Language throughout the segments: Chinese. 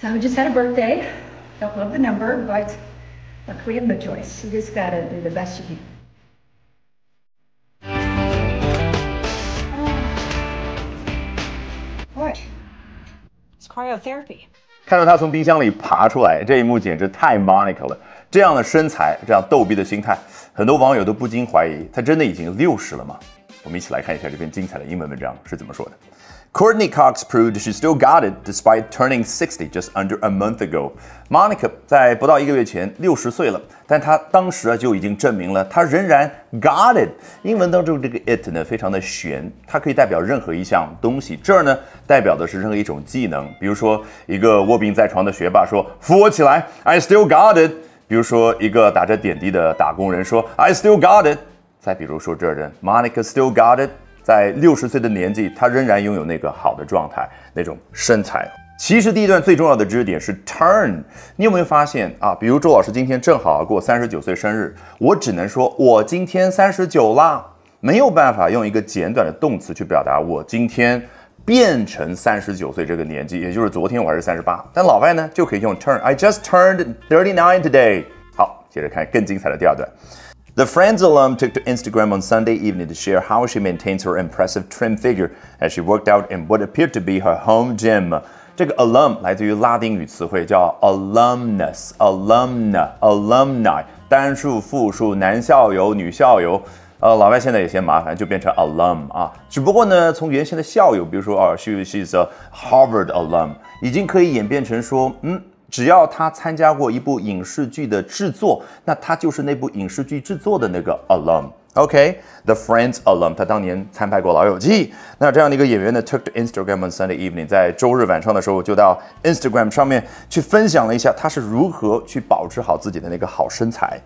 So we just had a birthday. Don't love the number, but look, we have no choice. You just gotta do the best you can. What? It's cryotherapy. 看到他从冰箱里爬出来，这一幕简直太 Monica 了。这样的身材，这样逗逼的心态，很多网友都不禁怀疑，他真的已经六十了吗？我们一起来看一下这篇精彩的英文文章是怎么说的。c o u r t n e y Cox proved she still got it despite turning 60 just under a month ago. Monica 在不到一个月前六十岁了，但她当时啊就已经证明了她仍然 got it。英文当中这个 it 呢非常的悬，它可以代表任何一项东西。这儿呢代表的是任何一种技能，比如说一个卧病在床的学霸说：“扶我起来，I still got it。”比如说一个打着点滴的打工人说：“I still got it。”再比如说这儿的 Monica still got it。在六十岁的年纪，他仍然拥有那个好的状态，那种身材。其实第一段最重要的知识点是 turn。你有没有发现啊？比如周老师今天正好过三十九岁生日，我只能说我今天三十九啦，没有办法用一个简短的动词去表达我今天变成三十九岁这个年纪。也就是昨天我还是三十八，但老外呢就可以用 turn。I just turned thirty nine today。好，接着看更精彩的第二段。The Friends alum took to Instagram on Sunday evening to share how she maintains her impressive trim figure as she worked out in what appeared to be her home gym. 这个 alum 来自于拉丁语词汇叫 alumnus, alumna, alumni，单数、复数，男校友、女校友。呃，老外现在也嫌麻烦，就变成 alum 啊。只不过呢，从原先的校友，比如说啊，she she's a Harvard alum，已经可以演变成说，嗯。只要他参加过一部影视剧的制作，那他就是那部影视剧制作的那个 alum。OK，the Friends alum。他当年参拍过《老友记》。那这样的一个演员呢，took to Instagram on Sunday evening，在周日晚上的时候就到 Instagram 上面去分享了一下他是如何去保持好自己的那个好身材。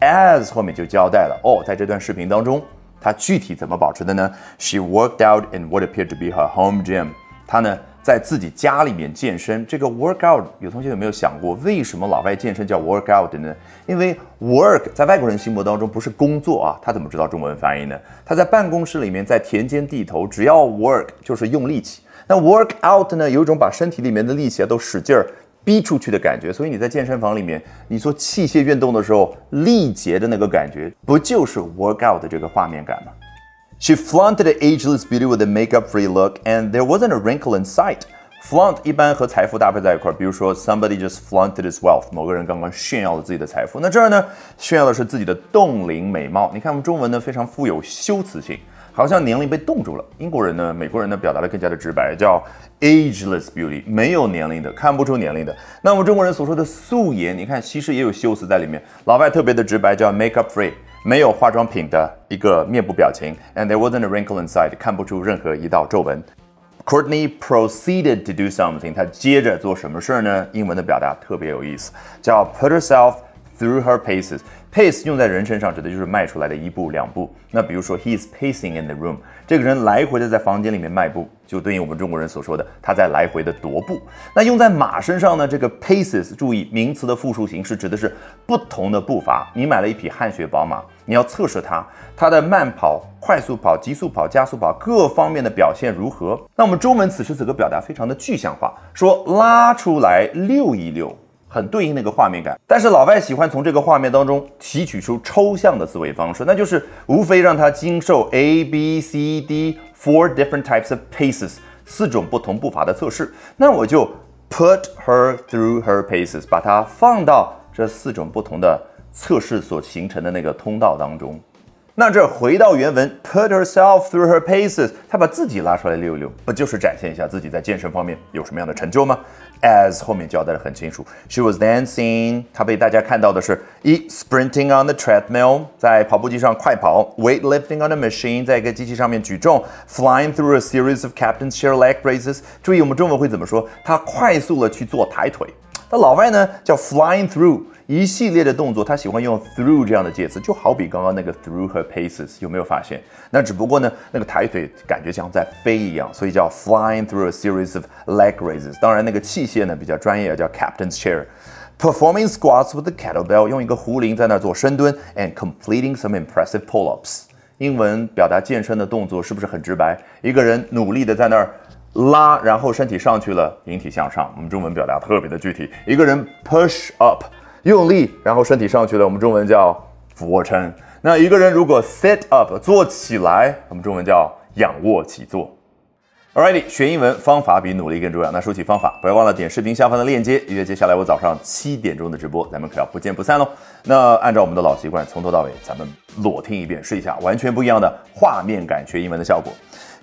As 后面就交代了，哦，在这段视频当中，他具体怎么保持的呢？She worked out in what appeared to be her home gym。他呢？在自己家里面健身，这个 workout 有同学有没有想过，为什么老外健身叫 workout 呢？因为 work 在外国人心目当中不是工作啊，他怎么知道中文翻译呢？他在办公室里面，在田间地头，只要 work 就是用力气。那 workout 呢，有一种把身体里面的力气啊都使劲儿逼出去的感觉。所以你在健身房里面，你做器械运动的时候，力竭的那个感觉，不就是 workout 这个画面感吗？She flaunted a ageless beauty with a makeup-free look, and there wasn't a wrinkle in sight. Flaunt 一般和财富搭配在一块，儿，比如说 somebody just flaunted his wealth，某个人刚刚炫耀了自己的财富。那这儿呢，炫耀的是自己的冻龄美貌。你看我们中文呢非常富有修辞性，好像年龄被冻住了。英国人呢、美国人呢表达的更加的直白，叫 ageless beauty，没有年龄的，看不出年龄的。那我们中国人所说的素颜，你看其实也有修辞在里面。老外特别的直白，叫 makeup-free。没有化妆品的一个面部表情，and there wasn't a wrinkle inside，看不出任何一道皱纹。Courtney proceeded to do something，她接着做什么事儿呢？英文的表达特别有意思，叫 put herself。Through her paces, pace 用在人身上指的就是迈出来的一步两步。那比如说，he is pacing in the room，这个人来回的在房间里面迈步，就对应我们中国人所说的他在来回的踱步。那用在马身上呢？这个 paces，注意名词的复数形式，指的是不同的步伐。你买了一匹汗血宝马，你要测试它它的慢跑、快速跑、急速跑、加速跑各方面的表现如何？那我们中文此时此刻表达非常的具象化，说拉出来遛一遛。很对应那个画面感，但是老外喜欢从这个画面当中提取出抽象的思维方式，那就是无非让他经受 A B C D four different types of paces 四种不同步伐的测试，那我就 put her through her paces 把它放到这四种不同的测试所形成的那个通道当中。那这回到原文，put herself through her paces，她把自己拉出来溜溜，不就是展现一下自己在健身方面有什么样的成就吗？As 后面交代的很清楚，she was dancing，她被大家看到的是一 sprinting on the treadmill，在跑步机上快跑，weightlifting on the machine，在一个机器上面举重，flying through a series of captain's chair leg raises，注意我们中文会怎么说？她快速的去做抬腿。那老外呢叫 flying through 一系列的动作，他喜欢用 through 这样的介词，就好比刚刚那个 through her paces，有没有发现？那只不过呢，那个抬腿感觉像在飞一样，所以叫 flying through a series of leg raises。当然，那个器械呢比较专业，叫 captain's chair，performing squats with a kettlebell，用一个壶铃在那儿做深蹲，and completing some impressive pull-ups。英文表达健身的动作是不是很直白？一个人努力的在那儿。拉，然后身体上去了，引体向上。我们中文表达特别的具体。一个人 push up，用力，然后身体上去了。我们中文叫俯卧撑。那一个人如果 sit up，坐起来，我们中文叫仰卧起坐。Alright，学英文方法比努力更重要。那说起方法，不要忘了点视频下方的链接，约接下来我早上七点钟的直播，咱们可要不见不散喽。那按照我们的老习惯，从头到尾，咱们裸听一遍，试一下完全不一样的画面感，学英文的效果。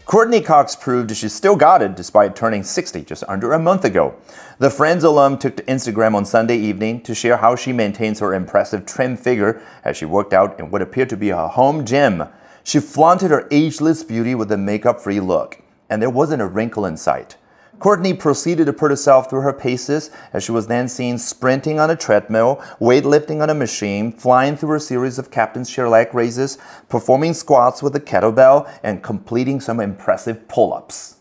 Courtney Cox proved she still got it despite turning 60 just under a month ago. The Friends alum took to Instagram on Sunday evening to share how she maintains her impressive trim figure as she worked out in what appeared to be her home gym. She flaunted her ageless beauty with a makeup free look, and there wasn't a wrinkle in sight. Courtney proceeded to put herself through her paces as she was then seen sprinting on a treadmill, weightlifting on a machine, flying through a series of captain's chair leg raises, performing squats with a kettlebell, and completing some impressive pull ups.